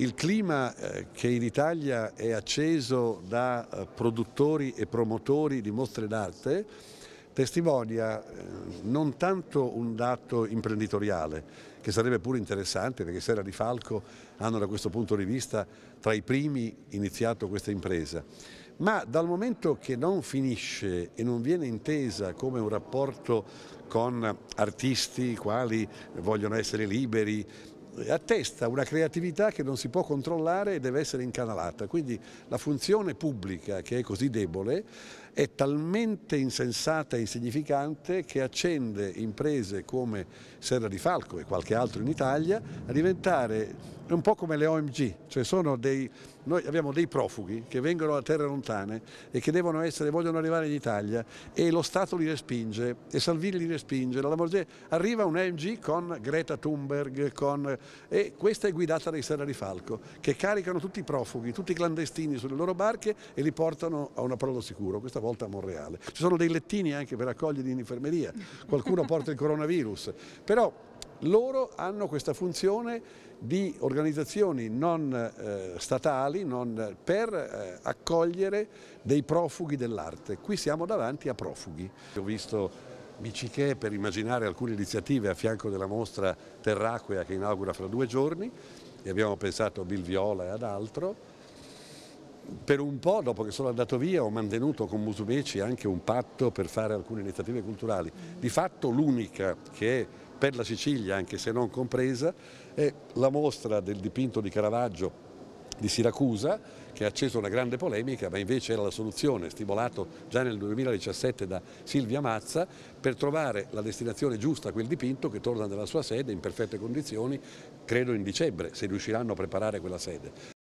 il clima eh, che in Italia è acceso da eh, produttori e promotori di mostre d'arte testimonia eh, non tanto un dato imprenditoriale, che sarebbe pure interessante perché Sera di Falco hanno da questo punto di vista tra i primi iniziato questa impresa, ma dal momento che non finisce e non viene intesa come un rapporto con artisti quali vogliono essere liberi, eh, attesta una creatività che non si può controllare e deve essere incanalata. Quindi la funzione pubblica, che è così debole, è talmente insensata e insignificante che accende imprese come Serra di Falco e qualche altro in Italia a diventare un po' come le OMG, cioè dei, noi abbiamo dei profughi che vengono da terre lontane e che devono essere, vogliono arrivare in Italia e lo Stato li respinge e Salvini li respinge, la Lamorgese arriva un OMG con Greta Thunberg, con e questa è guidata dai Serra di Falco che caricano tutti i profughi, tutti i clandestini sulle loro barche e li portano a un approdo sicuro, questa volta a Monreale. Ci sono dei lettini anche per accoglierli in infermeria, qualcuno porta il coronavirus, però loro hanno questa funzione di organizzazioni non eh, statali non, eh, per eh, accogliere dei profughi dell'arte. Qui siamo davanti a profughi. Ho visto Bicichè per immaginare alcune iniziative a fianco della mostra Terraquea che inaugura fra due giorni e abbiamo pensato a Bill Viola e ad altro. Per un po', dopo che sono andato via, ho mantenuto con Musumeci anche un patto per fare alcune iniziative culturali. Di fatto l'unica che è per la Sicilia, anche se non compresa, è la mostra del dipinto di Caravaggio di Siracusa che ha acceso una grande polemica, ma invece era la soluzione, stimolato già nel 2017 da Silvia Mazza, per trovare la destinazione giusta a quel dipinto che torna nella sua sede in perfette condizioni, credo in dicembre, se riusciranno a preparare quella sede.